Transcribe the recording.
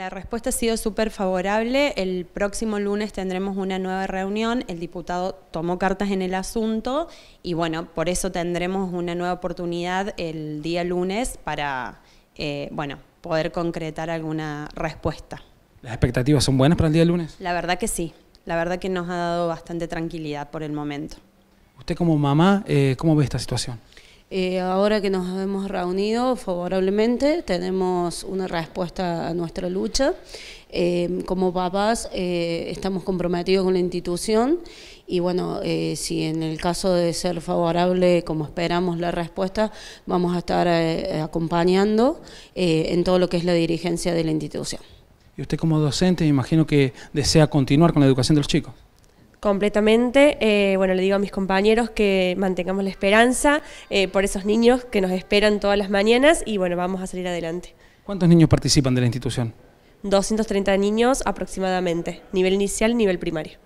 La respuesta ha sido súper favorable. El próximo lunes tendremos una nueva reunión. El diputado tomó cartas en el asunto y bueno, por eso tendremos una nueva oportunidad el día lunes para, eh, bueno, poder concretar alguna respuesta. ¿Las expectativas son buenas para el día lunes? La verdad que sí. La verdad que nos ha dado bastante tranquilidad por el momento. Usted como mamá, eh, ¿cómo ve esta situación? Eh, ahora que nos hemos reunido favorablemente, tenemos una respuesta a nuestra lucha. Eh, como papás eh, estamos comprometidos con la institución y bueno, si en el caso de ser favorable, como esperamos la respuesta, vamos a estar acompañando en todo lo que es la dirigencia de la institución. Y usted como docente me imagino que desea continuar con la educación de los chicos. Completamente. Eh, bueno, le digo a mis compañeros que mantengamos la esperanza eh, por esos niños que nos esperan todas las mañanas y bueno, vamos a salir adelante. ¿Cuántos niños participan de la institución? 230 niños aproximadamente, nivel inicial, nivel primario.